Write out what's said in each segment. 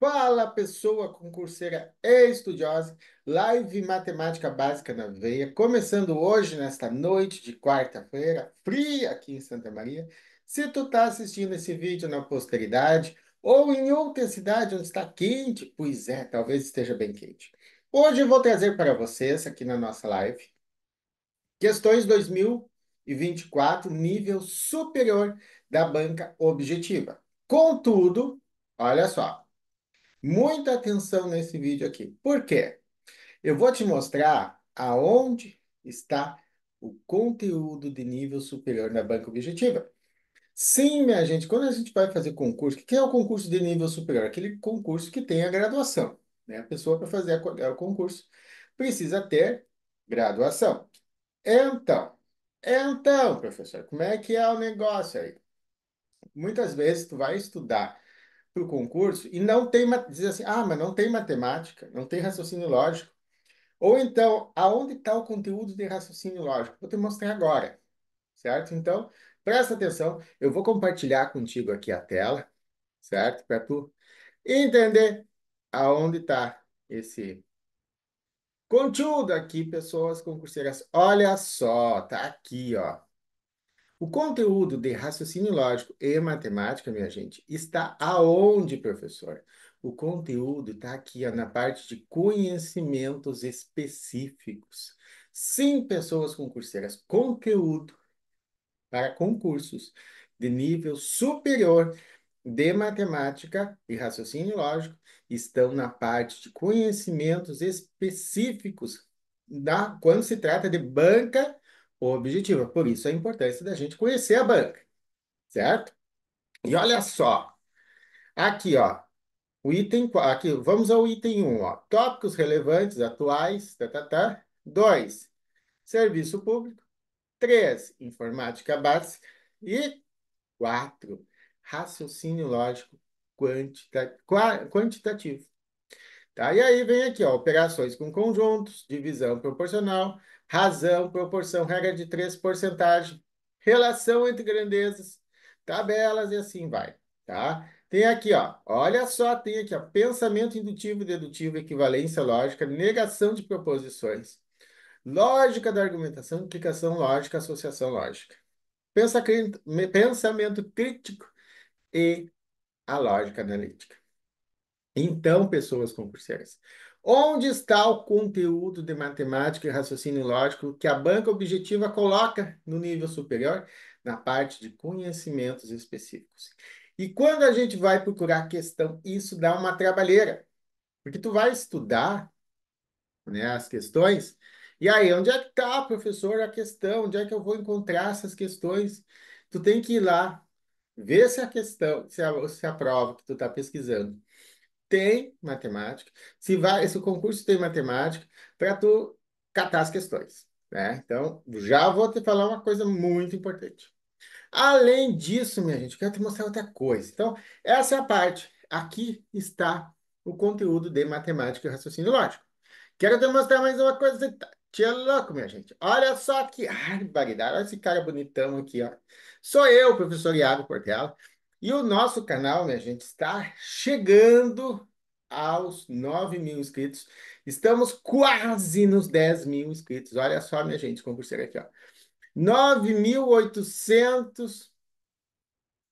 Fala, pessoa concurseira e estudiosa, live Matemática Básica na Veia, começando hoje, nesta noite de quarta-feira, fria aqui em Santa Maria. Se tu tá assistindo esse vídeo na posteridade ou em outra cidade onde está quente, pois é, talvez esteja bem quente. Hoje eu vou trazer para vocês, aqui na nossa live, questões 2024, nível superior da banca objetiva. Contudo, olha só, Muita atenção nesse vídeo aqui. Por quê? Eu vou te mostrar aonde está o conteúdo de nível superior na banca objetiva. Sim, minha gente, quando a gente vai fazer concurso, o que é o concurso de nível superior? Aquele concurso que tem a graduação. Né? A pessoa, para fazer é o concurso, precisa ter graduação. Então, então, professor, como é que é o negócio aí? Muitas vezes tu vai estudar para o concurso e não tem, diz assim, ah, mas não tem matemática, não tem raciocínio lógico. Ou então, aonde está o conteúdo de raciocínio lógico? Vou te mostrar agora, certo? Então, presta atenção, eu vou compartilhar contigo aqui a tela, certo? Para tu entender aonde está esse conteúdo aqui, pessoas concurseiras. Olha só, está aqui, ó. O conteúdo de raciocínio lógico e matemática, minha gente, está aonde, professor? O conteúdo está aqui ó, na parte de conhecimentos específicos. Sim, pessoas concurseiras, conteúdo para concursos de nível superior de matemática e raciocínio lógico estão na parte de conhecimentos específicos da, quando se trata de banca objetiva. Por isso a importância da gente conhecer a banca, certo? E olha só, aqui, ó, o item, aqui, vamos ao item 1, ó, tópicos relevantes, atuais, tá, tá, tá. 2, serviço público. 3, informática básica. E 4, raciocínio lógico quantita, quantitativo. Tá? E aí vem aqui, ó, operações com conjuntos, divisão proporcional, razão, proporção, regra de três, porcentagem, relação entre grandezas, tabelas e assim vai, tá? Tem aqui, ó, olha só, tem aqui, ó, pensamento indutivo, e dedutivo, equivalência lógica, negação de proposições, lógica da argumentação, implicação lógica, associação lógica. Pensa, pensamento crítico e a lógica analítica. Então, pessoas concurseiras, Onde está o conteúdo de matemática e raciocínio lógico que a banca objetiva coloca no nível superior na parte de conhecimentos específicos? E quando a gente vai procurar a questão, isso dá uma trabalheira. Porque tu vai estudar né, as questões, e aí, onde é que está, professor, a questão? Onde é que eu vou encontrar essas questões? Tu tem que ir lá, ver se a questão, se a, se a prova que tu está pesquisando tem matemática. Se, vai, esse concurso tem matemática, para tu catar as questões. Né? Então, já vou te falar uma coisa muito importante. Além disso, minha gente, quero te mostrar outra coisa. Então, essa é a parte. Aqui está o conteúdo de matemática e raciocínio lógico. Quero te mostrar mais uma coisa. Tia tá, é louco, minha gente. Olha só que barbaridade. Olha esse cara bonitão aqui, ó. Sou eu, professor Iago Portela. E o nosso canal, minha gente, está chegando aos 9 mil inscritos. Estamos quase nos 10 mil inscritos. Olha só, minha gente, concurseira aqui, ó. 9.800...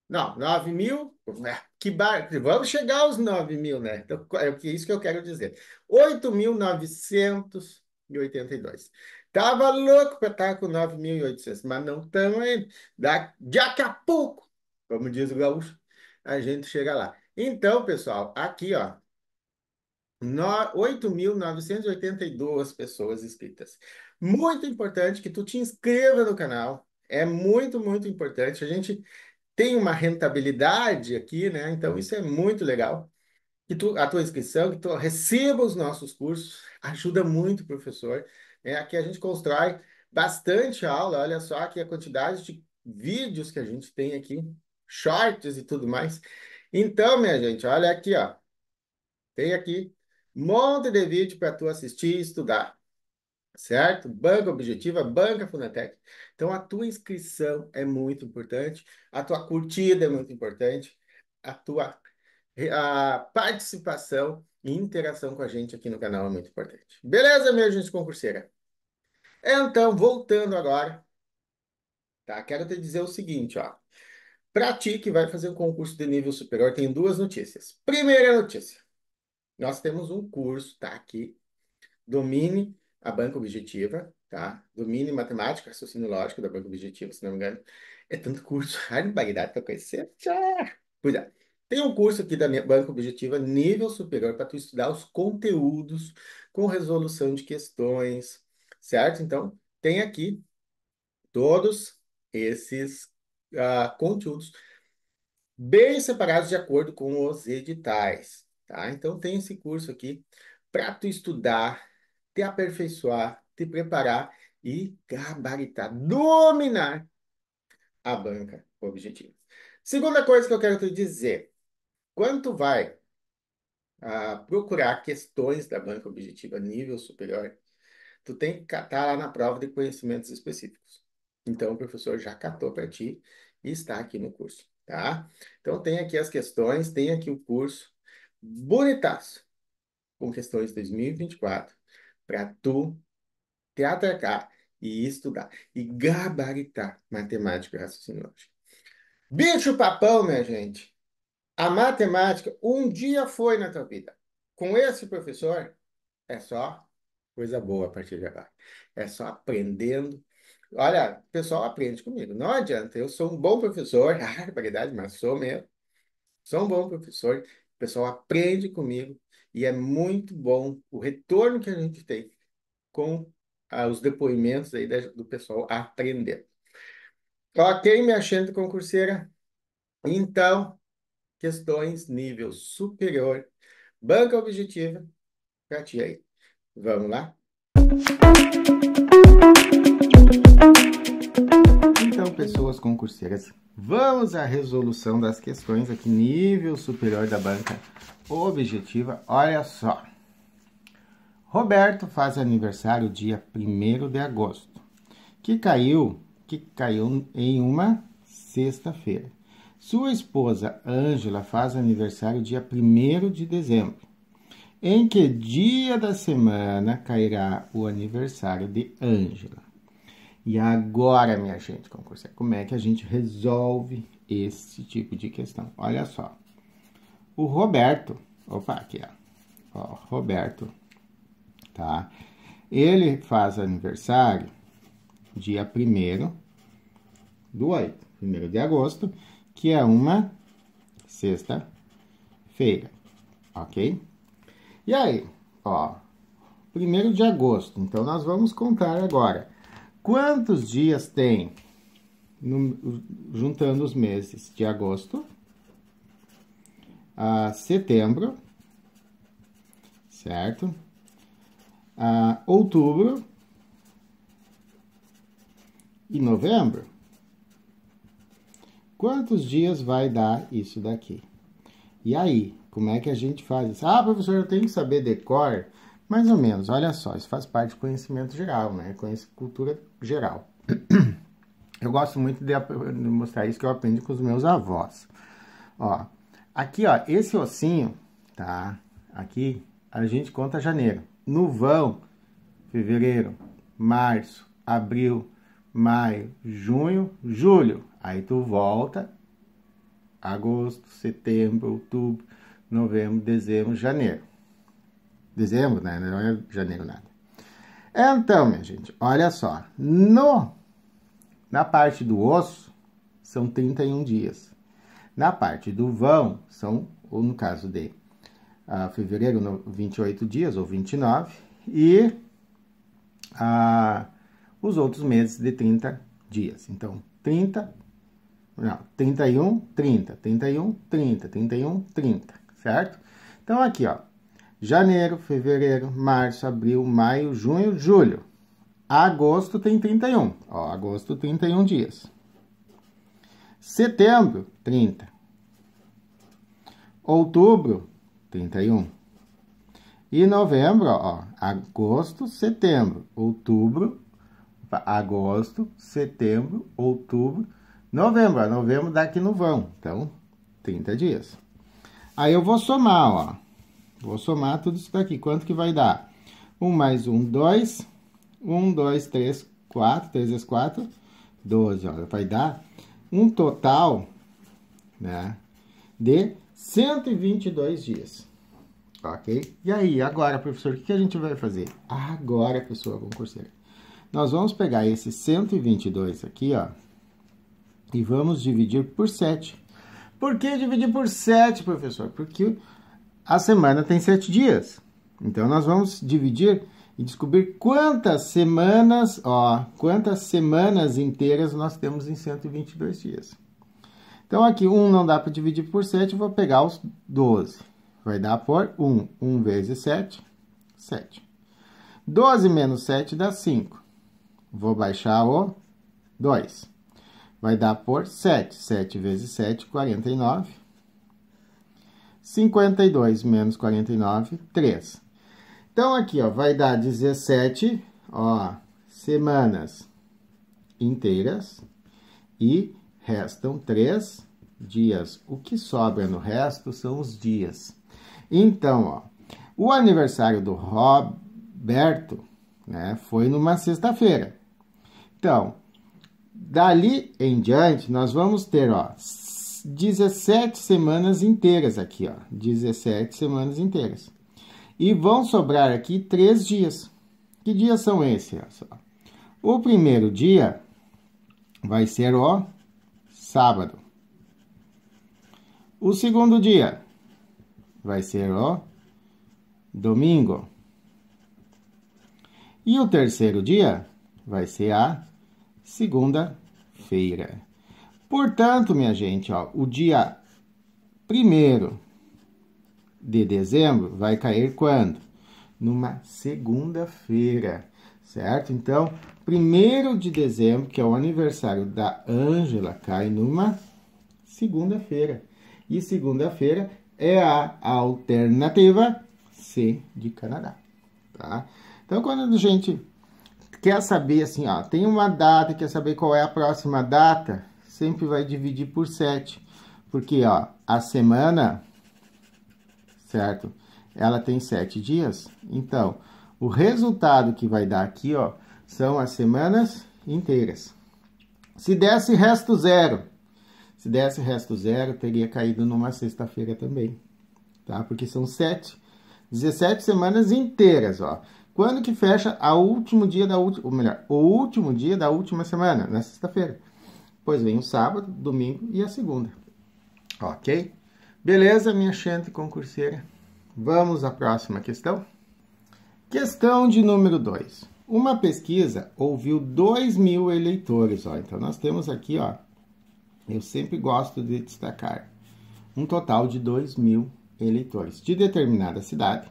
Não, 9 mil... É, que bar... Vamos chegar aos 9 mil, né? Então, é isso que eu quero dizer. 8.982. Tava louco para estar tá com 9.800, mas não estamos ainda. Daqui a pouco como diz o gaúcho, a gente chega lá. Então, pessoal, aqui, ó, 8.982 pessoas inscritas. Muito importante que tu te inscreva no canal. É muito, muito importante. A gente tem uma rentabilidade aqui, né? Então, isso é muito legal. Que tu, a tua inscrição, que tu receba os nossos cursos, ajuda muito, professor. É, aqui a gente constrói bastante aula. Olha só aqui a quantidade de vídeos que a gente tem aqui shorts e tudo mais. Então, minha gente, olha aqui, ó. Tem aqui um monte de vídeo para tu assistir e estudar. Certo? Banca Objetiva, Banca Funatec. Então, a tua inscrição é muito importante, a tua curtida é muito importante, a tua a participação e interação com a gente aqui no canal é muito importante. Beleza, minha gente concurseira? Então, voltando agora, tá? Quero te dizer o seguinte, ó. Para ti que vai fazer o um concurso de nível superior, tem duas notícias. Primeira notícia: nós temos um curso, tá aqui. Domine a banca objetiva, tá? Domine matemática, raciocínio lógico da banca objetiva, se não me engano. É tanto curso, barbaridade para conhecer. Tchau. é. Tem um curso aqui da minha banca objetiva nível superior para tu estudar os conteúdos com resolução de questões, certo? Então, tem aqui todos esses uh, conteúdos bem separados de acordo com os editais, tá? Então tem esse curso aqui para tu estudar, te aperfeiçoar, te preparar e gabaritar, dominar a banca objetiva. Segunda coisa que eu quero te dizer, quando tu vai uh, procurar questões da banca objetiva nível superior, tu tem que catar lá na prova de conhecimentos específicos. Então o professor já catou para ti está aqui no curso, tá? Então tem aqui as questões, tem aqui o curso bonitaço com questões 2024 para tu te atacar e estudar e gabaritar matemática e raciocínio lógico. Bicho papão, minha gente. A matemática um dia foi na tua vida. Com esse professor é só coisa boa a partir de agora. É só aprendendo Olha, o pessoal aprende comigo. Não adianta, eu sou um bom professor, ah, verdade, mas sou mesmo. Sou um bom professor, o pessoal aprende comigo e é muito bom o retorno que a gente tem com ah, os depoimentos aí do pessoal aprender. Ok, minha gente concurseira? Então, questões nível superior, banca objetiva, para ti aí. Vamos lá? Então, pessoas concurseiras, vamos à resolução das questões aqui, nível superior da banca objetiva. Olha só. Roberto faz aniversário dia 1 de agosto, que caiu, que caiu em uma sexta-feira. Sua esposa Ângela faz aniversário dia 1 de dezembro. Em que dia da semana cairá o aniversário de Ângela? E agora, minha gente, concurseira, como é que a gente resolve esse tipo de questão? Olha só. O Roberto, opa, aqui, ó. ó Roberto, tá? Ele faz aniversário dia 1 do 8, 1 de agosto, que é uma sexta-feira, ok? E aí, ó, 1 de agosto, então nós vamos contar agora Quantos dias tem? No, juntando os meses de agosto a setembro, certo? A outubro e novembro. Quantos dias vai dar isso daqui? E aí, como é que a gente faz isso? Ah, professor, eu tenho que saber decor. Mais ou menos, olha só, isso faz parte do conhecimento geral, né? Conhece cultura geral. Eu gosto muito de, de mostrar isso que eu aprendi com os meus avós. Ó, aqui, ó, esse ossinho, tá? Aqui a gente conta janeiro. No vão, fevereiro, março, abril, maio, junho, julho. Aí tu volta agosto, setembro, outubro, novembro, dezembro, janeiro. Dezembro, né? Não é janeiro, nada. Então, minha gente, olha só. No, na parte do osso, são 31 dias. Na parte do vão, são, ou no caso de uh, fevereiro, no, 28 dias, ou 29. E uh, os outros meses de 30 dias. Então, 30, não, 31, 30, 31, 30, 31, 30, certo? Então, aqui, ó, janeiro, fevereiro, março, abril, maio, junho, julho. Agosto tem 31. Ó, agosto 31 dias. Setembro, 30. Outubro, 31. E novembro, ó, agosto, setembro, outubro, agosto, setembro, outubro, novembro. novembro dá aqui no vão, então 30 dias. Aí eu vou somar, ó. Vou somar tudo isso daqui. Quanto que vai dar? 1 mais 1, 2. 1, 2, 3, 4. 3 vezes 4, 12. Olha, vai dar um total né, de 122 dias. Ok? E aí, agora, professor, o que a gente vai fazer? Agora, pessoa concurseira, nós vamos pegar esse 122 aqui, ó, e vamos dividir por 7. Por que dividir por 7, professor? Porque a semana tem sete dias. Então, nós vamos dividir e descobrir quantas semanas, ó, quantas semanas inteiras nós temos em 122 dias. Então, aqui 1 não dá para dividir por 7, vou pegar os 12. Vai dar por 1. 1 vezes 7, 7. 12 menos 7 dá 5. Vou baixar o 2. Vai dar por 7. 7 vezes 7, 49. 52 menos 49, 3. Então, aqui, ó, vai dar 17, ó, semanas inteiras e restam 3 dias. O que sobra no resto são os dias. Então, ó, o aniversário do Roberto, né, foi numa sexta-feira. Então, dali em diante, nós vamos ter, ó, 17 semanas inteiras aqui, ó. 17 semanas inteiras. E vão sobrar aqui três dias. Que dias são esses? O primeiro dia vai ser o sábado. O segundo dia vai ser o domingo. E o terceiro dia vai ser a segunda-feira. Portanto, minha gente, ó, o dia 1 de dezembro vai cair quando? Numa segunda-feira, certo? Então, 1 de dezembro, que é o aniversário da Ângela, cai numa segunda-feira. E segunda-feira é a alternativa C de Canadá, tá? Então, quando a gente quer saber, assim, ó, tem uma data, quer saber qual é a próxima data, sempre vai dividir por 7, porque ó, a semana, certo? Ela tem 7 dias. Então, o resultado que vai dar aqui, ó, são as semanas inteiras. Se desse resto zero, se desse resto zero, teria caído numa sexta-feira também, tá? Porque são 7, 17 semanas inteiras, ó. Quando que fecha a último dia da última, ou melhor, o último dia da última semana, na sexta-feira. Pois vem o sábado, domingo e a segunda. Ok? Beleza, minha chante concurseira? Vamos à próxima questão? Questão de número 2. Uma pesquisa ouviu 2 mil eleitores. Ó. Então, nós temos aqui, ó, eu sempre gosto de destacar, um total de 2 mil eleitores de determinada cidade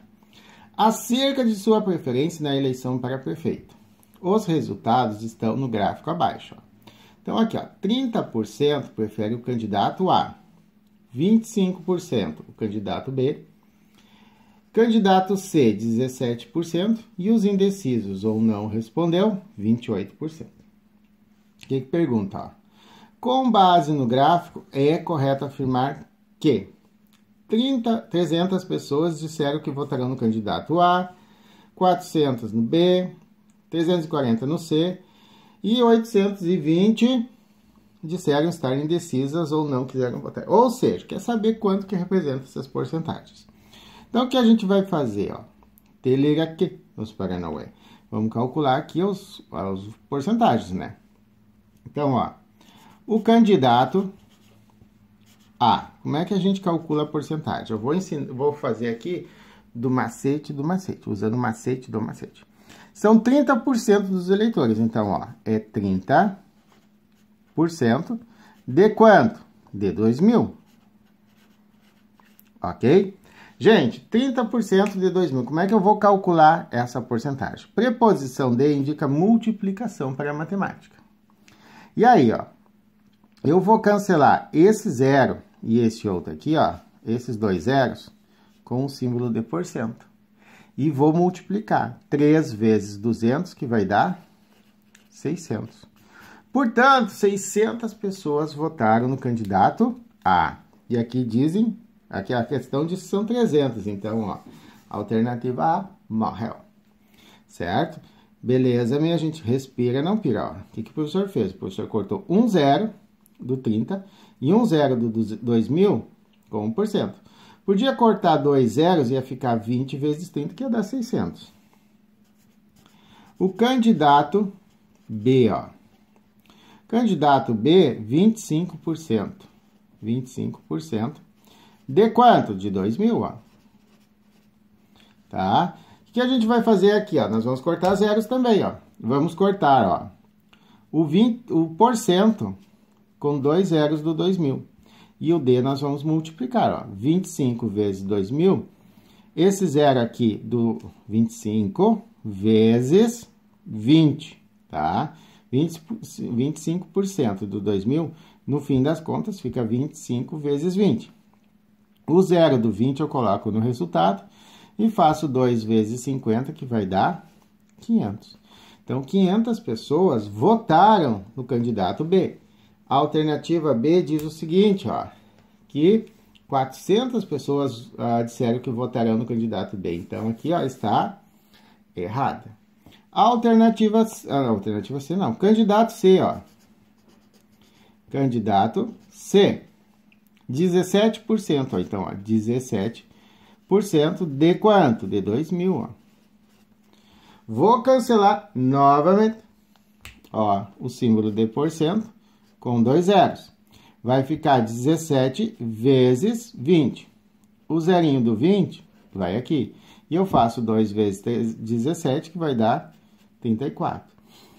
acerca de sua preferência na eleição para prefeito. Os resultados estão no gráfico abaixo. Ó. Então, aqui, ó, 30% prefere o candidato A, 25% o candidato B, candidato C, 17%, e os indecisos ou não respondeu, 28%. O que, que pergunta? Ó? Com base no gráfico, é correto afirmar que 30, 300 pessoas disseram que votarão no candidato A, 400 no B, 340 no C e 820 disseram estar indecisas ou não quiseram votar. Ou seja, quer saber quanto que representa essas porcentagens. Então, o que a gente vai fazer? Ó? Teler aqui nos Paranauê. Vamos calcular aqui os, os porcentagens, né? Então, ó, o candidato A. Como é que a gente calcula a porcentagem? Eu vou, ensin, vou fazer aqui do macete do macete, usando o macete do macete. São 30% dos eleitores. Então, ó, é 30% de quanto? De 2 mil. Ok? Gente, 30% de 2 mil. Como é que eu vou calcular essa porcentagem? Preposição de indica multiplicação para a matemática. E aí, ó, eu vou cancelar esse zero e esse outro aqui, ó, esses dois zeros, com o símbolo de porcento. E vou multiplicar 3 vezes 200, que vai dar 600. Portanto, 600 pessoas votaram no candidato A. E aqui dizem, aqui é a questão diz que são 300. Então, ó, alternativa A, morreu. Certo? Beleza, minha gente, respira, não pira. Ó. O que, que o professor fez? O professor cortou um zero do 30 e um zero do 2000 com 1%. Podia cortar dois zeros, ia ficar 20 vezes 30, que ia dar 600. O candidato B, ó. Candidato B, 25%. 25%. De quanto? De 2.000, ó. Tá? O que a gente vai fazer aqui, ó? Nós vamos cortar zeros também, ó. Vamos cortar, ó. O, 20, o porcento com dois zeros do 2.000 e o D nós vamos multiplicar. Ó. 25 vezes 2.000, esse zero aqui do 25 vezes 20, tá? 20, 25% do 2.000, no fim das contas, fica 25 vezes 20. O zero do 20 eu coloco no resultado e faço 2 vezes 50, que vai dar 500. Então, 500 pessoas votaram no candidato B. A alternativa B diz o seguinte, ó, que 400 pessoas ah, disseram que votarão no candidato B. Então, aqui ó, está errada. Alternativa C, ah, não, alternativa C não, candidato C, ó. Candidato C, 17%, ó, então, ó, 17% de quanto? De 2 mil, ó. Vou cancelar novamente, ó, o símbolo de porcento com dois zeros. Vai ficar 17 vezes 20. O zerinho do 20 vai aqui. E eu faço 2 vezes 17, que vai dar 34.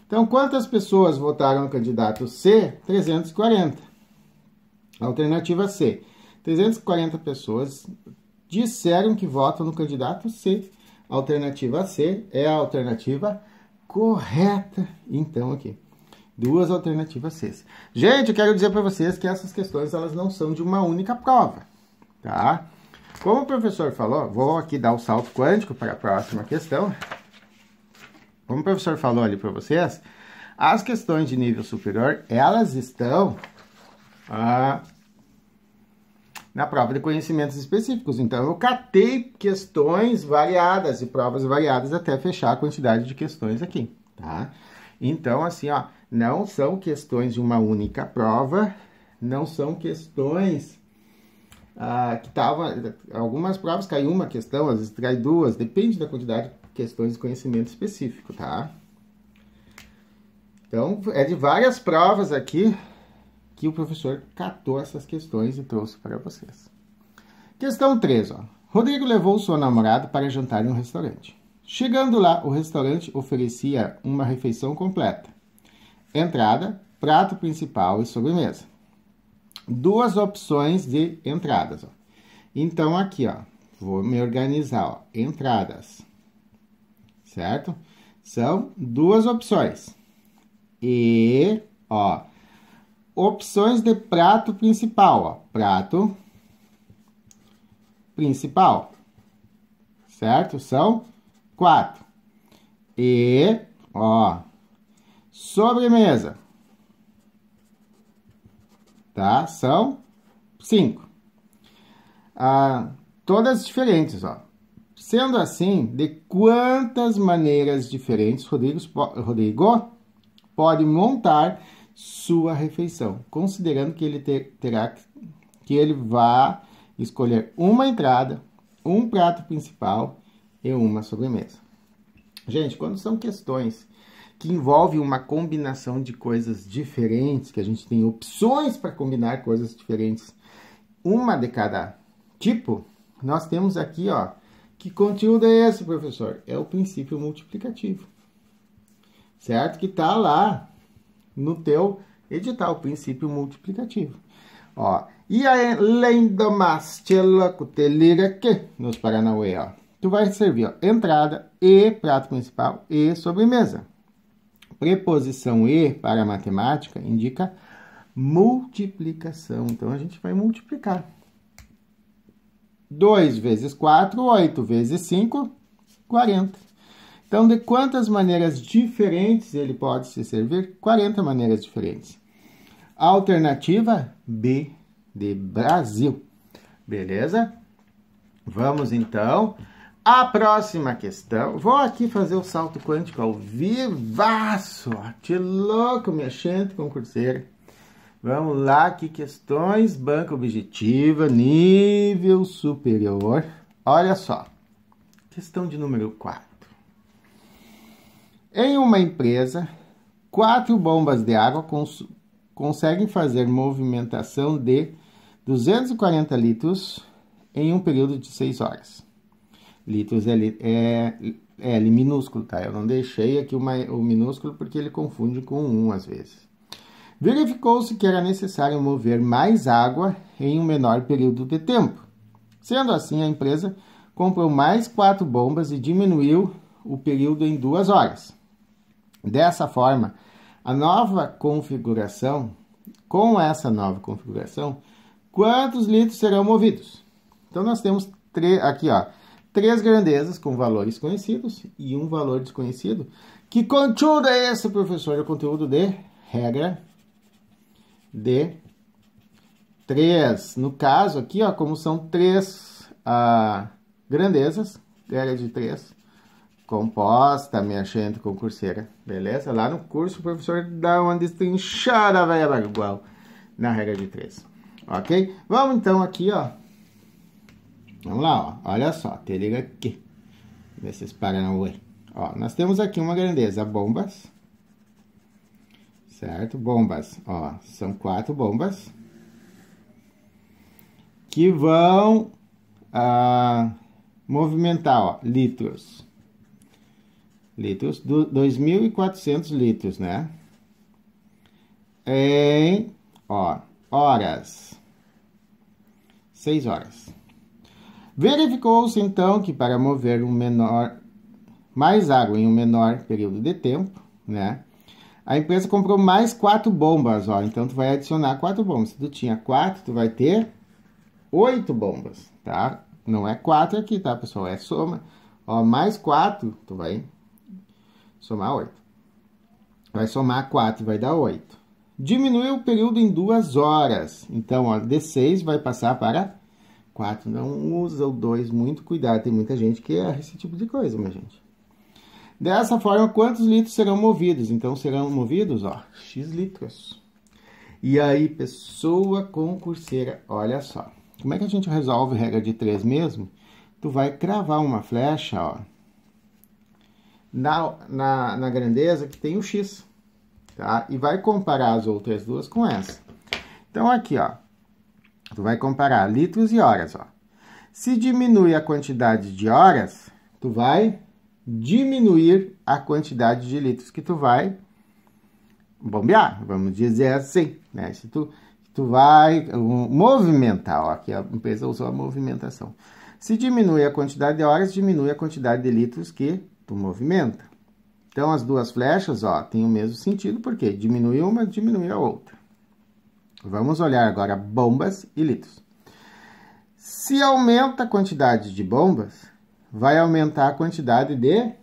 Então, quantas pessoas votaram no candidato C? 340. Alternativa C. 340 pessoas disseram que votam no candidato C. Alternativa C é a alternativa correta. Então, aqui. Duas alternativas cês Gente, eu quero dizer para vocês que essas questões elas não são de uma única prova, tá? Como o professor falou, vou aqui dar o um salto quântico para a próxima questão. Como o professor falou ali para vocês, as questões de nível superior, elas estão ah, na prova de conhecimentos específicos. Então, eu catei questões variadas e provas variadas até fechar a quantidade de questões aqui, tá? Então, assim, ó, não são questões de uma única prova, não são questões ah, que estavam. Algumas provas cai uma questão, às vezes cai duas, depende da quantidade de questões de conhecimento específico, tá? Então, é de várias provas aqui que o professor catou essas questões e trouxe para vocês. Questão 3, ó. Rodrigo levou sua namorada para jantar em um restaurante. Chegando lá, o restaurante oferecia uma refeição completa entrada, prato principal e sobremesa. Duas opções de entradas. Ó. Então, aqui, ó, vou me organizar. Ó, entradas, certo? São duas opções. E, ó, opções de prato principal, ó, prato principal, certo? São quatro. E, ó, Sobremesa. Tá? São cinco. Ah, todas diferentes, ó. Sendo assim, de quantas maneiras diferentes Rodrigo, Rodrigo pode montar sua refeição, considerando que ele ter, terá que, que ele vá escolher uma entrada, um prato principal e uma sobremesa. Gente, quando são questões que envolve uma combinação de coisas diferentes, que a gente tem opções para combinar coisas diferentes, uma de cada tipo, nós temos aqui, ó, que conteúdo é esse, professor? É o princípio multiplicativo. Certo? Que tá lá no teu edital, o princípio multiplicativo. Ó, e além do mais, cutelira que nos Paranauê, ó. Tu vai servir, ó, entrada e prato principal e sobremesa preposição e para matemática indica multiplicação. Então, a gente vai multiplicar. 2 vezes 4, 8 vezes 5, 40. Então, de quantas maneiras diferentes ele pode se servir? 40 maneiras diferentes. Alternativa B, de Brasil. Beleza? Vamos, então, a próxima questão, vou aqui fazer o salto quântico ao vivaço. Que louco, minha gente concurseira. Vamos lá, que questões, banca objetiva, nível superior. Olha só, questão de número 4. Em uma empresa, quatro bombas de água cons conseguem fazer movimentação de 240 litros em um período de 6 horas litros é, é, é L minúsculo, tá? Eu não deixei aqui o, o minúsculo porque ele confunde com 1 às vezes. Verificou-se que era necessário mover mais água em um menor período de tempo. Sendo assim, a empresa comprou mais quatro bombas e diminuiu o período em duas horas. Dessa forma, a nova configuração, com essa nova configuração, quantos litros serão movidos? Então nós temos três aqui, ó, três grandezas com valores conhecidos e um valor desconhecido. Que conteúdo é esse, professor? É o conteúdo de regra de três No caso aqui, ó, como são três ah, grandezas, regra de três composta, minha gente concurseira, beleza? Lá no curso o professor dá uma destrinchada, velho, igual na regra de três ok? Vamos então aqui, ó, Vamos lá, ó. olha só, te liga aqui. Desses Paranauê. Ó, nós temos aqui uma grandeza, bombas. Certo? Bombas, ó, são quatro bombas. Que vão ah, movimentar, ó, litros. Litros, 2.400 litros, né? Em, ó, horas. seis horas. Verificou-se então que para mover um menor mais água em um menor período de tempo, né? A empresa comprou mais quatro bombas, ó. Então tu vai adicionar quatro bombas. Se tu tinha quatro, tu vai ter oito bombas, tá? Não é quatro aqui, tá, pessoal? É soma. Ó, mais quatro, tu vai somar oito. Vai somar quatro, vai dar oito. Diminuiu o período em duas horas. Então, ó, de seis vai passar para 4. Não usa o 2, muito cuidado. Tem muita gente que erra esse tipo de coisa, minha gente. Dessa forma, quantos litros serão movidos? Então, serão movidos, ó, X litros. E aí, pessoa concurseira, olha só. Como é que a gente resolve regra de 3 mesmo? Tu vai cravar uma flecha, ó, na, na, na grandeza que tem o X, tá? E vai comparar as outras duas com essa. Então, aqui, ó, Tu vai comparar litros e horas, ó. Se diminui a quantidade de horas, tu vai diminuir a quantidade de litros que tu vai bombear, vamos dizer assim, né? Se tu, tu vai movimentar, ó, aqui a empresa usou a movimentação. Se diminui a quantidade de horas, diminui a quantidade de litros que tu movimenta. Então as duas flechas, ó, têm o mesmo sentido, porque diminui uma, diminui a outra. Vamos olhar agora bombas e litros. Se aumenta a quantidade de bombas, vai aumentar a quantidade de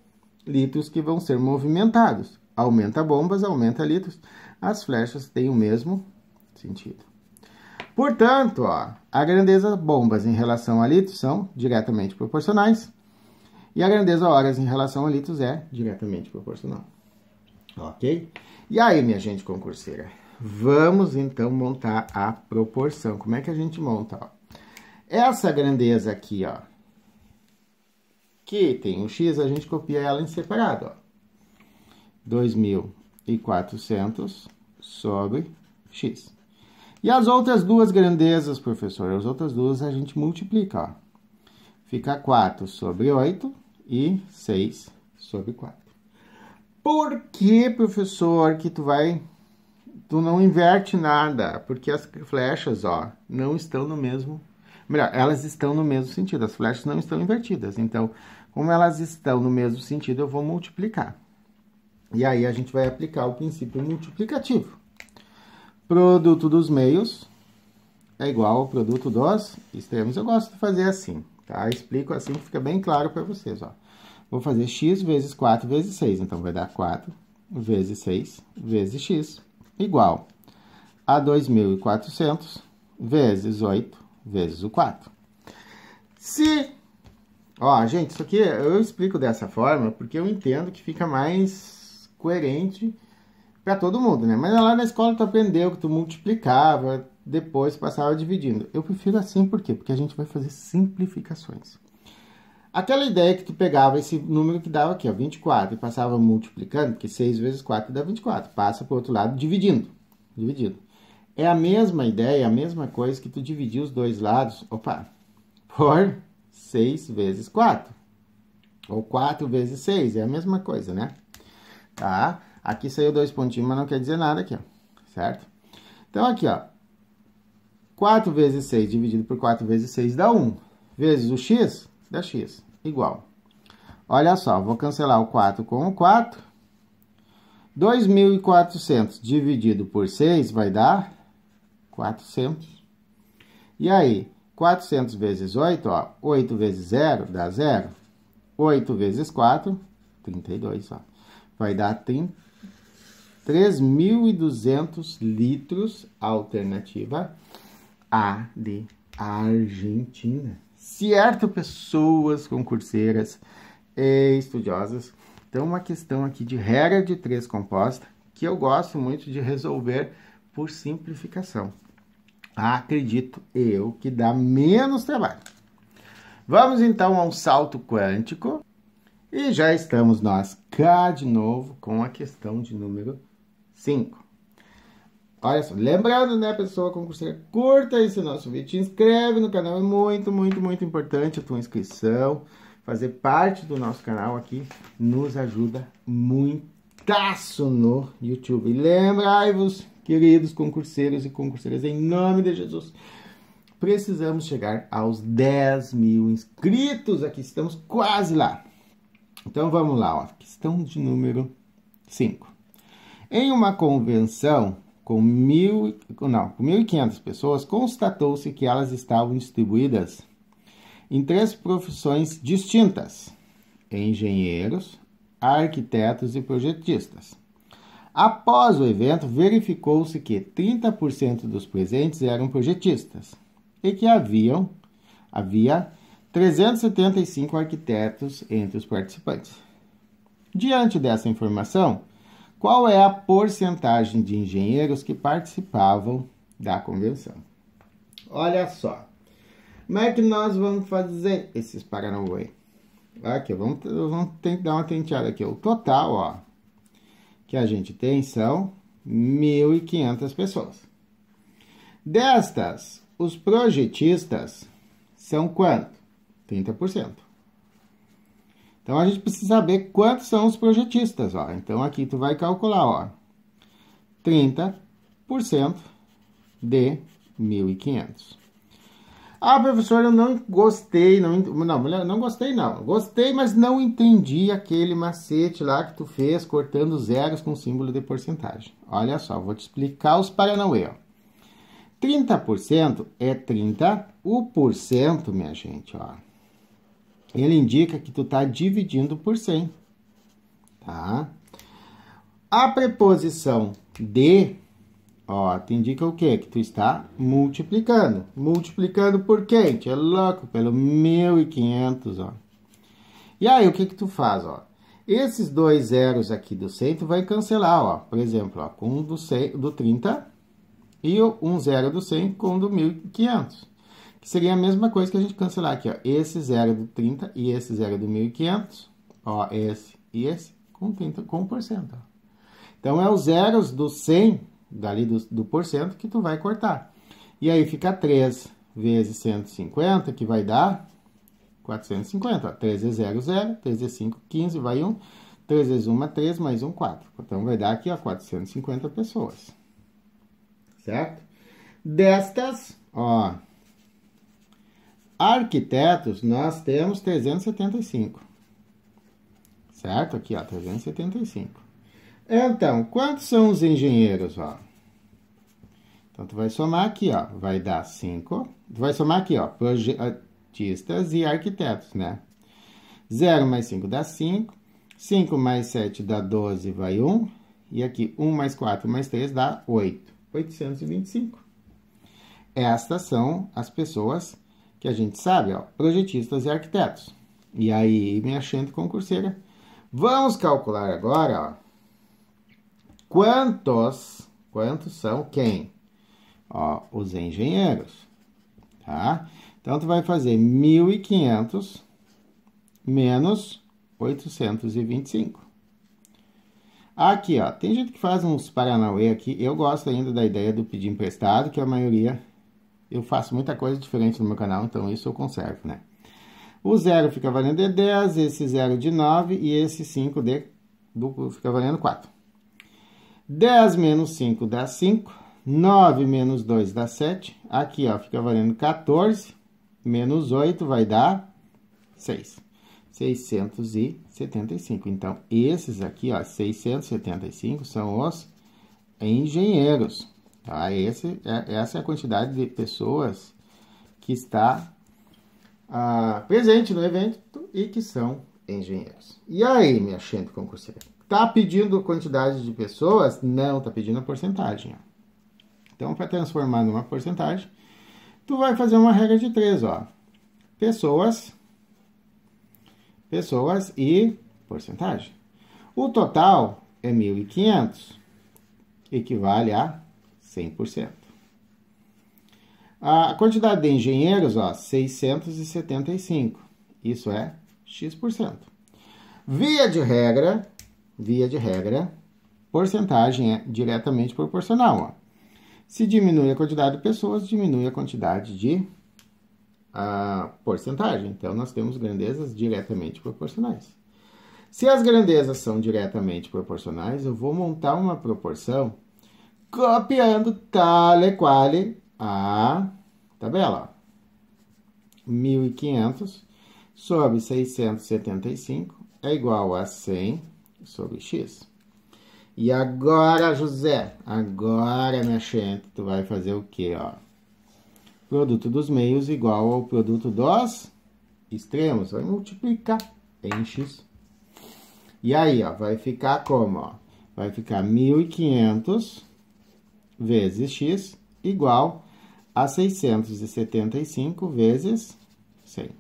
litros que vão ser movimentados. Aumenta bombas, aumenta litros. As flechas têm o mesmo sentido. Portanto, ó, a grandeza bombas em relação a litros são diretamente proporcionais e a grandeza horas em relação a litros é diretamente proporcional. Ok? E aí, minha gente concurseira? Vamos então montar a proporção. Como é que a gente monta? Ó? Essa grandeza aqui, ó, que tem o um x, a gente copia ela em separado, ó. 2.400 sobre x. E as outras duas grandezas, professor, as outras duas a gente multiplica, ó. Fica 4 sobre 8 e 6 sobre 4. Por que, professor, que tu vai tu não inverte nada, porque as flechas, ó, não estão no mesmo... Melhor, elas estão no mesmo sentido, as flechas não estão invertidas. Então, como elas estão no mesmo sentido, eu vou multiplicar. E aí a gente vai aplicar o princípio multiplicativo. Produto dos meios é igual ao produto dos extremos. Eu gosto de fazer assim, tá? Explico assim, fica bem claro para vocês, ó. Vou fazer x vezes 4 vezes 6, então vai dar 4 vezes 6 vezes x igual a 2.400 vezes 8 vezes o 4. Se... Ó, gente, isso aqui eu explico dessa forma porque eu entendo que fica mais coerente para todo mundo, né? Mas lá na escola tu aprendeu que tu multiplicava, depois passava dividindo. Eu prefiro assim, por quê? Porque a gente vai fazer simplificações. Aquela ideia que tu pegava esse número que dava aqui, ó, 24, e passava multiplicando, porque 6 vezes 4 dá 24, passa para o outro lado dividindo, dividindo. É a mesma ideia, é a mesma coisa que tu dividir os dois lados, opa, por 6 vezes 4. Ou 4 vezes 6, é a mesma coisa, né? Tá? Aqui saiu dois pontinhos, mas não quer dizer nada aqui, ó. Certo? Então, aqui, ó. 4 vezes 6 dividido por 4 vezes 6 dá 1. Vezes o x, da x, igual. Olha só, vou cancelar o 4 com o 4. 2.400 dividido por 6 vai dar 400. E aí, 400 vezes 8, ó, 8 vezes 0 dá 0. 8 vezes 4, 32, ó. Vai dar 3.200 litros, alternativa A de Argentina certo, pessoas concurseiras e eh, estudiosas? Então, uma questão aqui de regra de três composta que eu gosto muito de resolver por simplificação. Acredito eu que dá menos trabalho. Vamos então a um salto quântico. E já estamos nós cá de novo com a questão de número 5. Olha só, lembrando, né, pessoa concurseira, é curta esse é nosso vídeo, se inscreve no canal, é muito, muito, muito importante a tua inscrição, fazer parte do nosso canal aqui nos ajuda muitaço no YouTube. lembrai-vos, queridos concurseiros e concurseiras, em nome de Jesus, precisamos chegar aos 10 mil inscritos aqui, estamos quase lá. Então vamos lá, ó, questão de número 5. Em uma convenção com, mil, não, com 1.500 pessoas, constatou-se que elas estavam distribuídas em três profissões distintas: engenheiros, arquitetos e projetistas. Após o evento, verificou-se que 30% dos presentes eram projetistas e que haviam, havia 375 arquitetos entre os participantes. Diante dessa informação, qual é a porcentagem de engenheiros que participavam da convenção. Olha só, como é que nós vamos fazer esses Paranauê? Aqui, vamos, vamos dar uma tenteada aqui. O total, ó, que a gente tem são 1.500 pessoas. Destas, os projetistas são quanto? 30%. Então a gente precisa saber quantos são os projetistas, ó. Então aqui tu vai calcular, ó. 30% de 1.500. Ah, professor, eu não gostei, não, não, mulher, não gostei não. Gostei, mas não entendi aquele macete lá que tu fez cortando zeros com símbolo de porcentagem. Olha só, vou te explicar os paranauê, ó. 30% é 30, o por cento, minha gente, ó ele indica que tu está dividindo por 100, tá? A preposição de, ó, tu indica o quê? Que tu está multiplicando. Multiplicando por quem? Tu é louco, pelo 1.500, ó. E aí, o que que tu faz, ó? Esses dois zeros aqui do 100, tu vai cancelar, ó. Por exemplo, ó, com um do, 100, do 30 e um zero do 100 com um do 1.500. Que seria a mesma coisa que a gente cancelar aqui, ó. Esse zero é do 30 e esse zero é do 1.500, ó, esse e esse, com 30, com porcento. Então, é os zeros do 100, dali do, do porcento, que tu vai cortar. E aí fica 3 vezes 150, que vai dar 450. Ó. 3 é 0, 0. 13 é 5, 15, vai 1. 3 vezes 1 é 3, mais 1, 4. Então, vai dar aqui, ó, 450 pessoas. Certo? Destas, ó, Arquitetos, nós temos 375. Certo? Aqui, ó, 375. Então, quantos são os engenheiros, ó? Então, tu vai somar aqui, ó, vai dar 5. Tu vai somar aqui, ó, projetistas e arquitetos, né? 0 mais 5 dá 5. 5 mais 7 dá 12, vai 1. Um. E aqui, 1 mais 4 mais 3 dá 8. 825. Estas são as pessoas que a gente sabe, ó, projetistas e arquitetos. E aí, minha chante concurseira, vamos calcular agora, ó, quantos, quantos são quem? Ó, os engenheiros, tá? Então, tu vai fazer 1.500 menos 825. Aqui, ó, tem gente que faz uns paranauê aqui. Eu gosto ainda da ideia do pedir emprestado, que a maioria eu faço muita coisa diferente no meu canal, então isso eu conservo, né? O zero fica valendo de 10, esse zero de 9 e esse 5 de duplo fica valendo 4. 10 menos 5 dá 5, 9 menos 2 dá 7, aqui ó, fica valendo 14, menos 8 vai dar 6. 675. Então, esses aqui, ó, 675 são os engenheiros. Tá? Esse, é, essa é a quantidade de pessoas que está ah, presente no evento e que são engenheiros. E aí, minha gente concurseira? Tá pedindo quantidade de pessoas? Não, tá pedindo a porcentagem. Ó. Então, para transformar numa porcentagem, tu vai fazer uma regra de três, ó. Pessoas, pessoas e porcentagem. O total é 1.500, equivale a 100%. A quantidade de engenheiros, ó, 675. Isso é X%. Via de regra, via de regra, porcentagem é diretamente proporcional. Ó. Se diminui a quantidade de pessoas, diminui a quantidade de a ah, porcentagem. Então, nós temos grandezas diretamente proporcionais. Se as grandezas são diretamente proporcionais, eu vou montar uma proporção copiando tale quale a tabela. 1500 sobre 675 é igual a 100 sobre x. E agora, José, agora, minha gente, tu vai fazer o quê, ó? Produto dos meios igual ao produto dos extremos. Vai multiplicar em x. E aí, ó, vai ficar como, ó? Vai ficar 1500 vezes x igual a 675 vezes 100.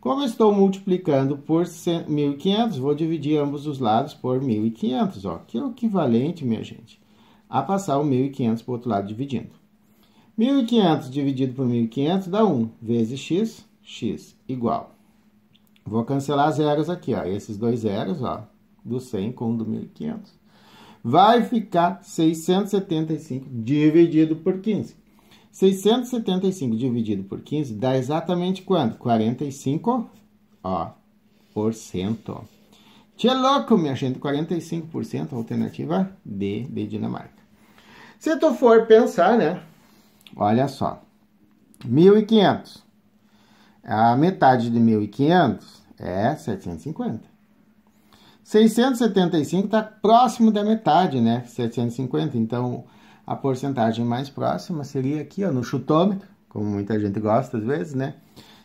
Como estou multiplicando por 1.500, vou dividir ambos os lados por 1.500, ó, que é o equivalente, minha gente, a passar o 1.500 para o outro lado dividindo. 1.500 dividido por 1.500 dá 1, vezes x, x igual. Vou cancelar zeros aqui, ó, esses dois zeros, ó, do 100 com o do 1.500 vai ficar 675 dividido por 15. 675 dividido por 15 dá exatamente quanto? 45, ó, por cento. Tchê louco, minha gente, 45% alternativa D de Dinamarca. Se tu for pensar, né? Olha só. 1500. A metade de 1500 é 750. 675 está próximo da metade, né? 750. Então, a porcentagem mais próxima seria aqui, ó, no chutômetro, como muita gente gosta às vezes, né?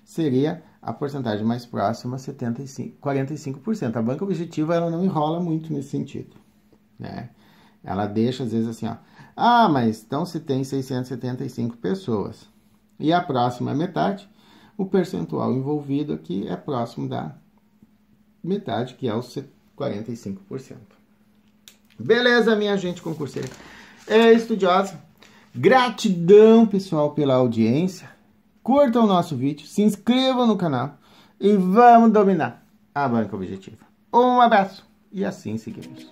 Seria a porcentagem mais próxima, 75, 45%. A banca objetiva, ela não enrola muito nesse sentido, né? Ela deixa, às vezes, assim, ó. Ah, mas então se tem 675 pessoas e a próxima é metade, o percentual envolvido aqui é próximo da metade, que é os 70%. 45%. Beleza, minha gente concurseira. É estudiosa. Gratidão, pessoal, pela audiência. Curtam o nosso vídeo, se inscrevam no canal e vamos dominar a banca objetiva. Um abraço e assim seguimos.